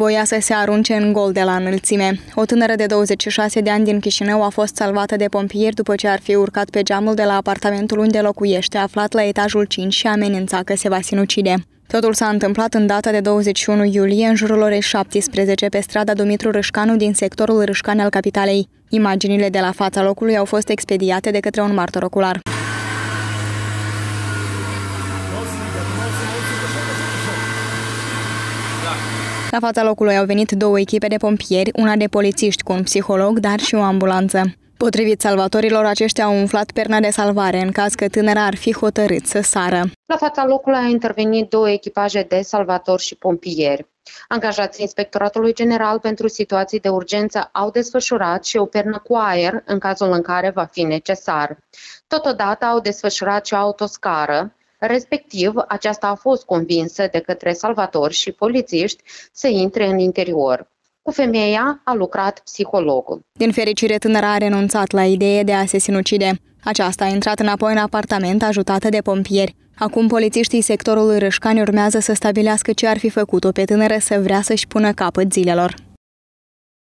voia să se arunce în gol de la înălțime. O tânără de 26 de ani din Chișinău a fost salvată de pompieri după ce ar fi urcat pe geamul de la apartamentul unde locuiește, aflat la etajul 5 și amenința că se va sinucide. Totul s-a întâmplat în data de 21 iulie, în jurul orei 17, pe strada Dumitru Râșcanu din sectorul Râșcan al capitalei. Imaginile de la fața locului au fost expediate de către un martor ocular. Da. La fața locului au venit două echipe de pompieri, una de polițiști cu un psiholog, dar și o ambulanță. Potrivit salvatorilor, aceștia au umflat perna de salvare în caz că tânăra ar fi hotărât să sară. La fața locului au intervenit două echipaje de salvatori și pompieri. Angajații Inspectoratului General pentru Situații de Urgență au desfășurat și o pernă cu aer în cazul în care va fi necesar. Totodată au desfășurat și o autoscară, Respectiv, aceasta a fost convinsă de către salvatori și polițiști să intre în interior. Cu femeia a lucrat psihologul. Din fericire, tânăra a renunțat la ideea de a se sinucide. Aceasta a intrat înapoi în apartament ajutată de pompieri. Acum polițiștii sectorului Rășcani urmează să stabilească ce ar fi făcut-o pe tânără să vrea să-și pună capăt zilelor.